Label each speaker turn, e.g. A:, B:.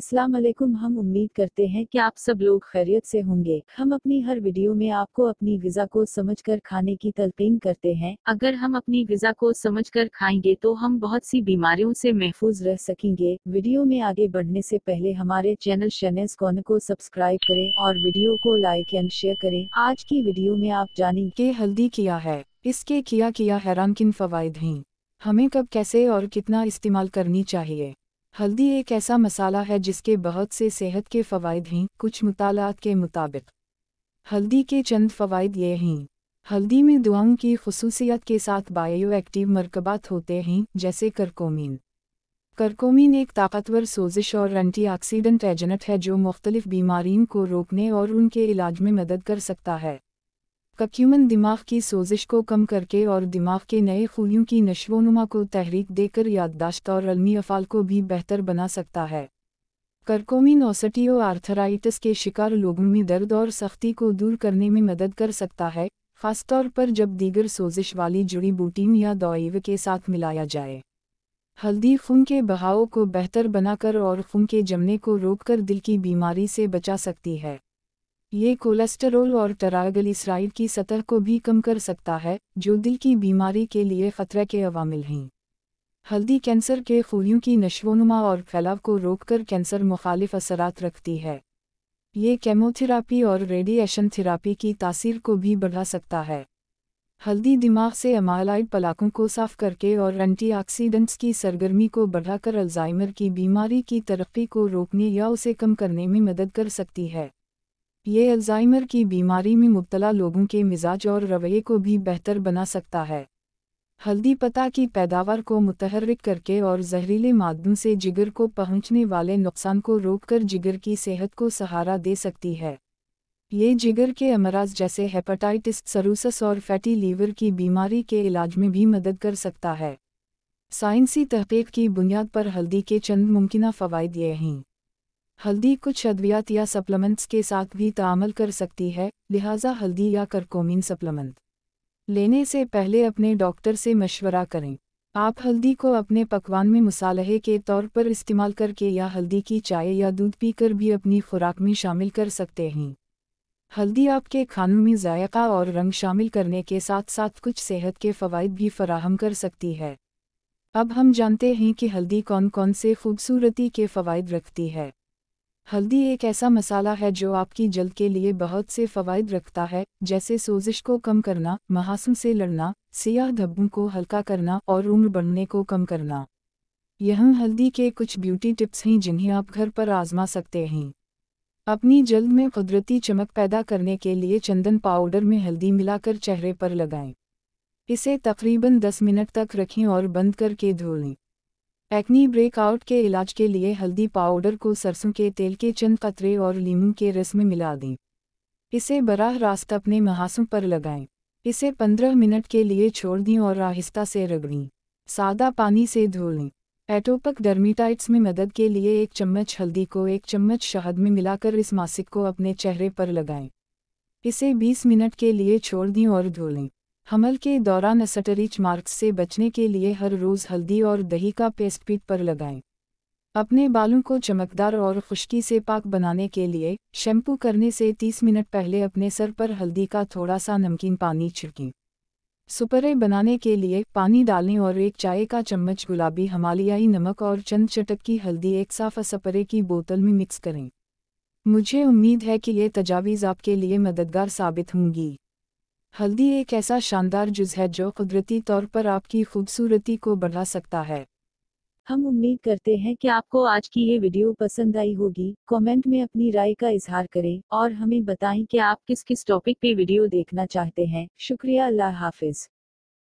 A: अस्सलाम वालेकुम हम उम्मीद करते हैं कि आप सब लोग खैरियत से होंगे हम अपनी हर वीडियो में आपको अपनी गजा को समझकर खाने की तलकीन करते हैं अगर हम अपनी गजा को समझकर खाएंगे तो हम बहुत सी बीमारियों से महफूज रह सकेंगे वीडियो में आगे बढ़ने से पहले हमारे चैनल शनेस कौन को
B: सब्सक्राइब करें और वीडियो को लाइक एंड शेयर करें आज की वीडियो में आप के हल्दी किया है इसके किया किया हैरान किन फवायद हैं हमें कब कैसे और कितना इस्तेमाल करनी चाहिए हल्दी एक ऐसा मसाला है जिसके बहुत से सेहत के फ़वाद हैं कुछ मुतालात के मुताबिक हल्दी के चंद फ़वाद ये हैं हल्दी में दुआओं की खसूसियत के साथ बायो एक्टिव मरकबात होते हैं जैसे करकोमिन करकोमिन एक ताकतवर सोजिश और एंटीऑक्सीडेंट एजेंट है जो मुख्तलिफ बीमारियों को रोकने और उनके इलाज में मदद कर सकता है कक्यूमन दिमाग की सोजिश को कम करके और दिमाग के नए खूलियों की नशोनुमा को तहरीक देकर याददाश्त और अलमी अफाल को भी बेहतर बना सकता है करकोमिन ओसटियो आर्थराइटिस के शिकार लोगों में दर्द और सख्ती को दूर करने में मदद कर सकता है खासतौर पर जब दीगर सोजिश वाली जुड़ी बूटीन या दौइव के साथ मिलाया जाए हल्दी खून के बहाव को बेहतर बनाकर और खून के जमने को रोककर दिल की बीमारी से बचा सकती है ये कोलेस्टेरोल और टरागलिसराइड की सतह को भी कम कर सकता है जो दिल की बीमारी के लिए खतरे के अवामिल हैं हल्दी कैंसर के फूलियों की नशोनुमा और फैलाव को रोककर कैंसर मुखालिफ असरात रखती है ये केमोथेरापी और रेडिएशन थेरापी की तासीर को भी बढ़ा सकता है हल्दी दिमाग से अमालाइड पलाकों को साफ करके और एंटीऑक्सीडेंट्स की सरगर्मी को बढ़ाकर अल्जाइमर की बीमारी की तरक्की को रोकने या उसे कम करने में मदद कर सकती है ये अल्जाइमर की बीमारी में मुबतला लोगों के मिजाज और रवैये को भी बेहतर बना सकता है हल्दी पता की पैदावार को मुतहरक करके और जहरीले माध्यम से जिगर को पहुंचने वाले नुकसान को रोककर जिगर की सेहत को सहारा दे सकती है ये जिगर के अमराज जैसे हेपाटाइटिस सरूसस और फैटी लीवर की बीमारी के इलाज में भी मदद कर सकता है साइंसी तहकीक की बुनियाद पर हल्दी के चंद मुमकिन फ़वाद ये हैं हल्दी कुछ अद्वियात या सप्लीमेंट्स के साथ भी तामल कर सकती है लिहाजा हल्दी या करकोमिन सप्लीमेंट लेने से पहले अपने डॉक्टर से मशवरा करें आप हल्दी को अपने पकवान में मसाले के तौर पर इस्तेमाल करके या हल्दी की चाय या दूध पीकर भी अपनी खुराक में शामिल कर सकते हैं हल्दी आपके खानों में जायका और रंग शामिल करने के साथ साथ कुछ सेहत के फ़वाद भी फराहम कर सकती है अब हम जानते हैं कि हल्दी कौन कौन से खूबसूरती के फ़वाद रखती है हल्दी एक ऐसा मसाला है जो आपकी जल्द के लिए बहुत से फ़वाद रखता है जैसे सोजिश को कम करना महासम से लड़ना सियाह धब्बों को हल्का करना और उम्र बढ़ने को कम करना यह हल्दी के कुछ ब्यूटी टिप्स हैं जिन्हें आप घर पर आजमा सकते हैं अपनी जल्द में कुदरती चमक पैदा करने के लिए चंदन पाउडर में हल्दी मिलाकर चेहरे पर लगाएं। इसे तकरीबन 10 मिनट तक रखें और बंद करके धो लें एक्नी ब्रेकआउट के इलाज के लिए हल्दी पाउडर को सरसों के तेल के चंद कतरे और लीमू के रस में मिला दें इसे बराह रास्त अपने महासों पर लगाएं इसे 15 मिनट के लिए छोड़ दें और आहिस्ता से रगड़ें सादा पानी से धो लें एटोपक डर्मीटाइट्स में मदद के लिए एक चम्मच हल्दी को एक चम्मच शहद में मिलाकर इस मासिक को अपने चेहरे पर लगाएं इसे 20 मिनट के लिए छोड़ दें और धो लें हमल के दौरान सटरीच मार्क्स से बचने के लिए हर रोज़ हल्दी और दही का पेस्ट पीठ पर लगाएं अपने बालों को चमकदार और खुश्की से पाक बनाने के लिए शैम्पू करने से 30 मिनट पहले अपने सर पर हल्दी का थोड़ा सा नमकीन पानी छिड़कें सुपरे बनाने के लिए पानी डालें और एक चाय का चम्मच गुलाबी हमालियाई नमक और चंद चटक की हल्दी एक साफ़ा सपरे की बोतल में मिक्स करें मुझे उम्मीद है कि ये तजावीज़ आपके लिए मददगार साबित होंगी हल्दी एक ऐसा शानदार जुज है जो कुदरती तौर पर आपकी खूबसूरती को बढ़ा सकता है
A: हम उम्मीद करते हैं कि आपको आज की ये वीडियो पसंद आई होगी कमेंट में अपनी राय का इजहार करें और हमें बताएं कि आप किस किस टॉपिक पे वीडियो देखना चाहते हैं शुक्रिया अल्लाह हाफिज़